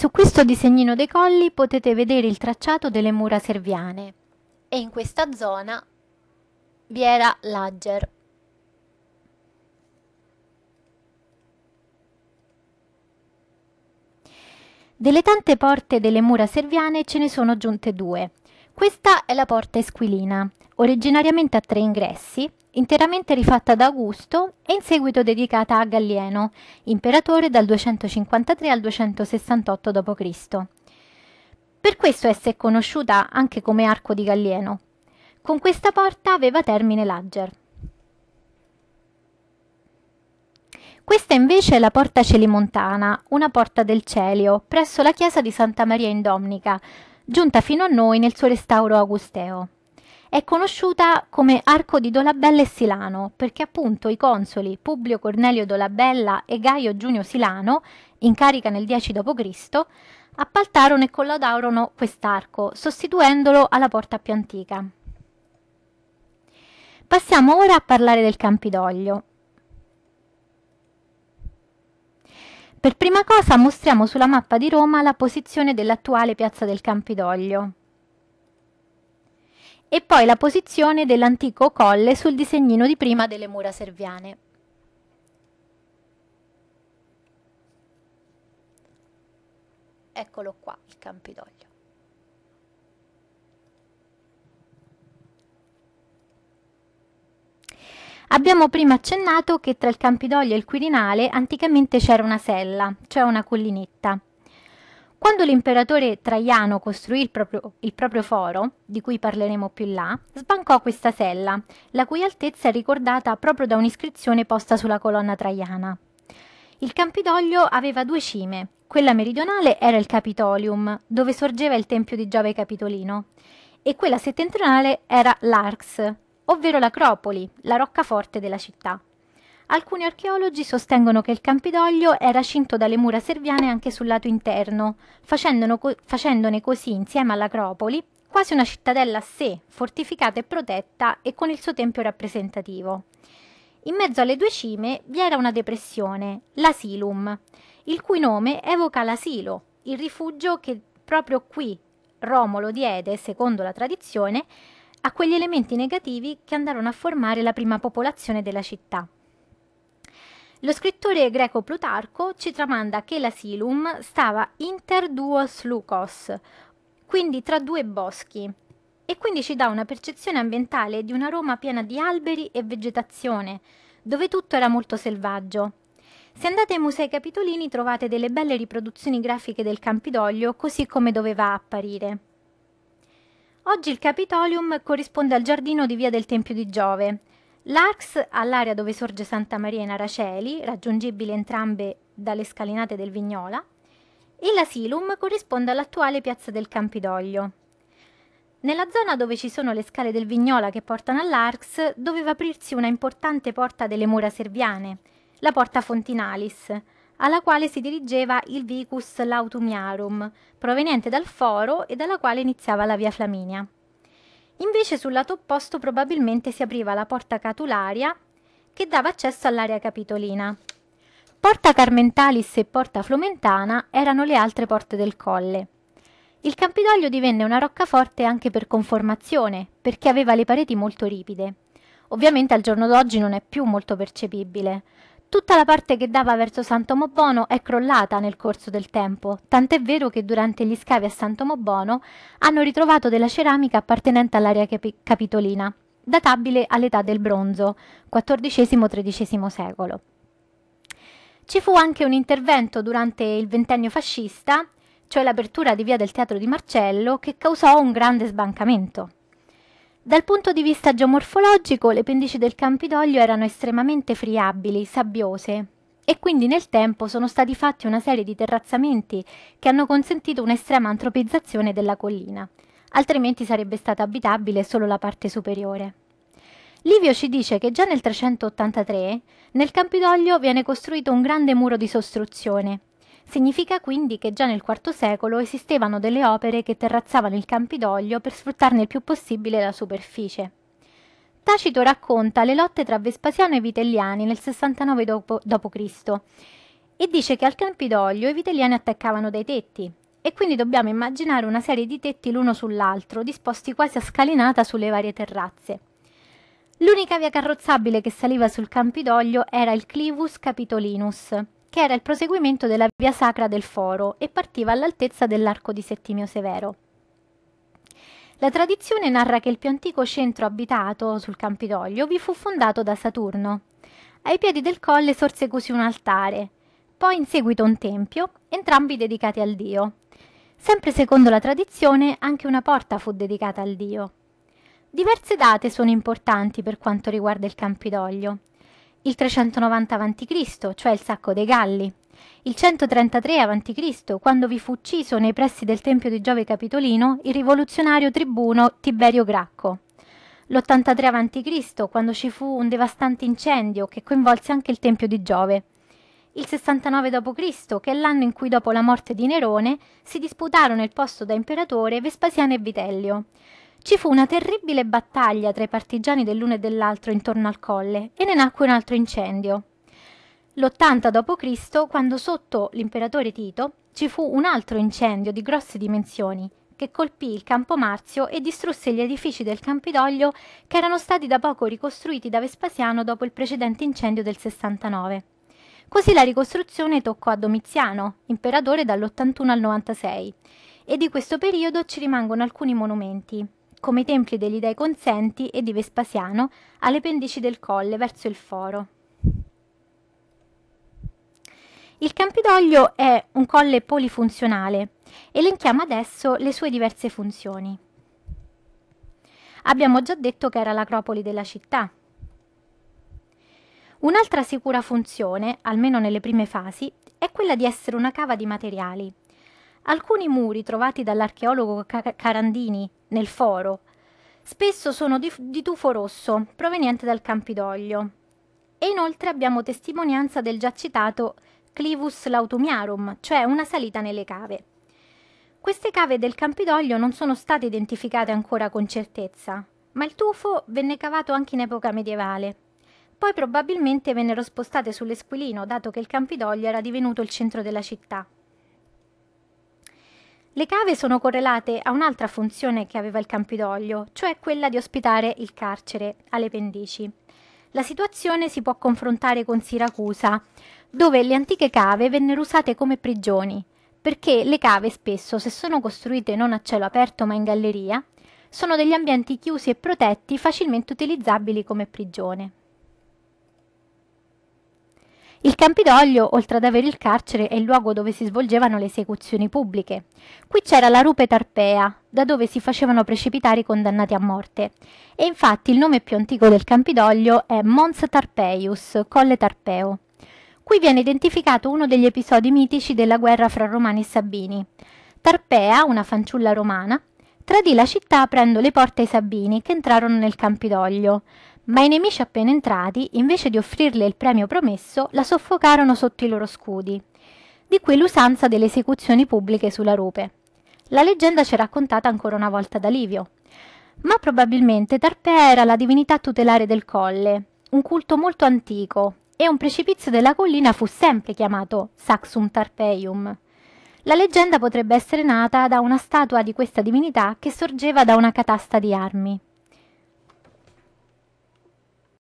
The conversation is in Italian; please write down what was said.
Su questo disegnino dei colli potete vedere il tracciato delle mura serviane e in questa zona vi era l'Agger. Delle tante porte delle mura serviane ce ne sono giunte due. Questa è la porta Esquilina, originariamente a tre ingressi, interamente rifatta da Augusto e in seguito dedicata a Gallieno, imperatore dal 253 al 268 d.C. Per questo essa è conosciuta anche come Arco di Gallieno. Con questa porta aveva termine l'Ager. Questa invece è la porta celimontana, una porta del Celio, presso la chiesa di Santa Maria in Domnica, giunta fino a noi nel suo restauro augusteo è conosciuta come Arco di Dolabella e Silano, perché appunto i consoli Publio Cornelio Dolabella e Gaio Giunio Silano, in carica nel 10 d.C., appaltarono e collaudarono quest'arco, sostituendolo alla porta più antica. Passiamo ora a parlare del Campidoglio. Per prima cosa mostriamo sulla mappa di Roma la posizione dell'attuale piazza del Campidoglio e poi la posizione dell'antico colle sul disegnino di prima delle mura serviane. Eccolo qua, il Campidoglio. Abbiamo prima accennato che tra il Campidoglio e il Quirinale anticamente c'era una sella, cioè una collinetta. Quando l'imperatore Traiano costruì il proprio, il proprio, foro, di cui parleremo più là, sbancò questa sella, la cui altezza è ricordata proprio da un'iscrizione posta sulla colonna traiana. Il Campidoglio aveva due cime. Quella meridionale era il Capitolium, dove sorgeva il tempio di Giove Capitolino, e quella settentrionale era l'Arx, ovvero l'acropoli, la roccaforte della città. Alcuni archeologi sostengono che il Campidoglio era cinto dalle mura serviane anche sul lato interno, facendone così, insieme all'Acropoli, quasi una cittadella a sé, fortificata e protetta e con il suo tempio rappresentativo. In mezzo alle due cime vi era una depressione, l'Asilum, il cui nome evoca l'asilo, il rifugio che proprio qui Romolo diede, secondo la tradizione, a quegli elementi negativi che andarono a formare la prima popolazione della città. Lo scrittore greco Plutarco ci tramanda che l'asilum stava inter duos lucos, quindi tra due boschi, e quindi ci dà una percezione ambientale di una Roma piena di alberi e vegetazione, dove tutto era molto selvaggio. Se andate ai musei capitolini trovate delle belle riproduzioni grafiche del Campidoglio così come doveva apparire. Oggi il Capitolium corrisponde al giardino di Via del Tempio di Giove, L'ARCS all'area dove sorge Santa Maria in Araceli, raggiungibile entrambe dalle scalinate del Vignola, e l'Asilum corrisponde all'attuale piazza del Campidoglio. Nella zona dove ci sono le scale del Vignola che portano all'Arx, doveva aprirsi una importante porta delle mura serviane, la porta Fontinalis, alla quale si dirigeva il Vicus Lautumiarum, proveniente dal foro e dalla quale iniziava la via Flaminia. Invece sul lato opposto probabilmente si apriva la porta catularia che dava accesso all'area capitolina. Porta Carmentalis e Porta Flomentana erano le altre porte del colle. Il Campidoglio divenne una roccaforte anche per conformazione, perché aveva le pareti molto ripide. Ovviamente al giorno d'oggi non è più molto percepibile, Tutta la parte che dava verso Sant'Omobono è crollata nel corso del tempo, tant'è vero che durante gli scavi a Sant'Omobono hanno ritrovato della ceramica appartenente all'area capitolina, databile all'età del bronzo, XIV-XIII secolo. Ci fu anche un intervento durante il ventennio fascista, cioè l'apertura di via del Teatro di Marcello, che causò un grande sbancamento. Dal punto di vista geomorfologico, le pendici del Campidoglio erano estremamente friabili, sabbiose, e quindi nel tempo sono stati fatti una serie di terrazzamenti che hanno consentito un'estrema antropizzazione della collina, altrimenti sarebbe stata abitabile solo la parte superiore. Livio ci dice che già nel 383 nel Campidoglio viene costruito un grande muro di sostruzione Significa quindi che già nel IV secolo esistevano delle opere che terrazzavano il Campidoglio per sfruttarne il più possibile la superficie. Tacito racconta le lotte tra Vespasiano e Vitelliani nel 69 d.C. e dice che al Campidoglio i Vitelliani attaccavano dai tetti e quindi dobbiamo immaginare una serie di tetti l'uno sull'altro, disposti quasi a scalinata sulle varie terrazze. L'unica via carrozzabile che saliva sul Campidoglio era il Clivus Capitolinus, che era il proseguimento della via sacra del Foro e partiva all'altezza dell'Arco di Settimio Severo. La tradizione narra che il più antico centro abitato sul Campidoglio vi fu fondato da Saturno. Ai piedi del colle sorse così un altare, poi in seguito un tempio, entrambi dedicati al dio. Sempre secondo la tradizione anche una porta fu dedicata al dio. Diverse date sono importanti per quanto riguarda il Campidoglio il 390 a.C., cioè il sacco dei Galli, il 133 a.C., quando vi fu ucciso nei pressi del Tempio di Giove Capitolino il rivoluzionario tribuno Tiberio Gracco, l'83 a.C., quando ci fu un devastante incendio che coinvolse anche il Tempio di Giove, il 69 d.C., che è l'anno in cui dopo la morte di Nerone si disputarono il posto da imperatore Vespasiano e Vitellio, ci fu una terribile battaglia tra i partigiani dell'uno e dell'altro intorno al colle e ne nacque un altro incendio. L'80 d.C., quando sotto l'imperatore Tito ci fu un altro incendio di grosse dimensioni che colpì il campo Marzio e distrusse gli edifici del Campidoglio che erano stati da poco ricostruiti da Vespasiano dopo il precedente incendio del 69. Così la ricostruzione toccò a Domiziano, imperatore dall'81 al 96, e di questo periodo ci rimangono alcuni monumenti, come i templi degli dei consenti e di Vespasiano, alle pendici del colle verso il foro. Il Campidoglio è un colle polifunzionale. Elenchiamo adesso le sue diverse funzioni. Abbiamo già detto che era l'acropoli della città. Un'altra sicura funzione, almeno nelle prime fasi, è quella di essere una cava di materiali alcuni muri trovati dall'archeologo Carandini nel foro spesso sono di, di tufo rosso proveniente dal Campidoglio. E inoltre abbiamo testimonianza del già citato Clivus Lautumiarum, cioè una salita nelle cave. Queste cave del Campidoglio non sono state identificate ancora con certezza, ma il tufo venne cavato anche in epoca medievale. Poi probabilmente vennero spostate sull'Esquilino, dato che il Campidoglio era divenuto il centro della città. Le cave sono correlate a un'altra funzione che aveva il Campidoglio, cioè quella di ospitare il carcere alle pendici. La situazione si può confrontare con Siracusa, dove le antiche cave vennero usate come prigioni, perché le cave spesso, se sono costruite non a cielo aperto ma in galleria, sono degli ambienti chiusi e protetti facilmente utilizzabili come prigione. Il Campidoglio, oltre ad avere il carcere, è il luogo dove si svolgevano le esecuzioni pubbliche. Qui c'era la rupe Tarpea, da dove si facevano precipitare i condannati a morte. E infatti il nome più antico del Campidoglio è Mons Tarpeius, Colle Tarpeo. Qui viene identificato uno degli episodi mitici della guerra fra romani e sabini. Tarpea, una fanciulla romana, tradì la città aprendo le porte ai sabini che entrarono nel Campidoglio ma i nemici appena entrati, invece di offrirle il premio promesso, la soffocarono sotto i loro scudi. Di qui l'usanza delle esecuzioni pubbliche sulla rupe. La leggenda ci è raccontata ancora una volta da Livio. Ma probabilmente Tarpea era la divinità tutelare del colle, un culto molto antico, e un precipizio della collina fu sempre chiamato Saxum Tarpeium. La leggenda potrebbe essere nata da una statua di questa divinità che sorgeva da una catasta di armi.